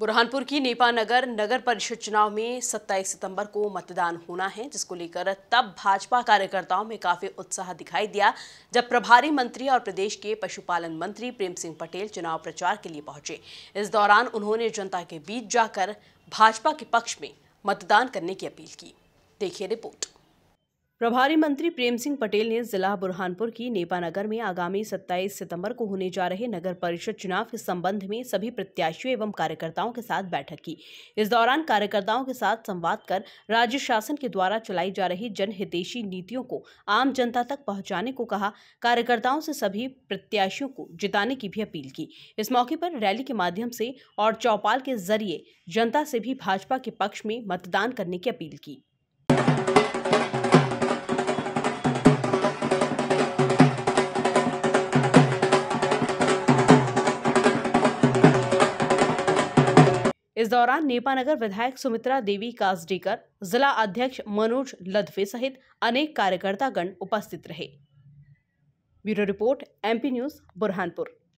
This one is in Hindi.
बुरहानपुर की नेपा नगर नगर परिषद चुनाव में 27 सितंबर को मतदान होना है जिसको लेकर तब भाजपा कार्यकर्ताओं में काफी उत्साह दिखाई दिया जब प्रभारी मंत्री और प्रदेश के पशुपालन मंत्री प्रेम सिंह पटेल चुनाव प्रचार के लिए पहुंचे इस दौरान उन्होंने जनता के बीच जाकर भाजपा के पक्ष में मतदान करने की अपील की देखिए रिपोर्ट प्रभारी मंत्री प्रेम सिंह पटेल ने जिला बुरहानपुर की नेपानगर में आगामी 27 सितंबर को होने जा रहे नगर परिषद चुनाव के संबंध में सभी प्रत्याशियों एवं कार्यकर्ताओं के साथ बैठक की इस दौरान कार्यकर्ताओं के साथ संवाद कर राज्य शासन के द्वारा चलाई जा रही जनहितेशी नीतियों को आम जनता तक पहुंचाने को कहा कार्यकर्ताओं से सभी प्रत्याशियों को जिताने की भी अपील की इस मौके पर रैली के माध्यम से और चौपाल के जरिए जनता से भी भाजपा के पक्ष में मतदान करने की अपील की इस दौरान नेपानगर विधायक सुमित्रा देवी काजडीकर जिला अध्यक्ष मनोज लदवे सहित अनेक कार्यकर्तागण उपस्थित रहे bureau report MP news Burhanpur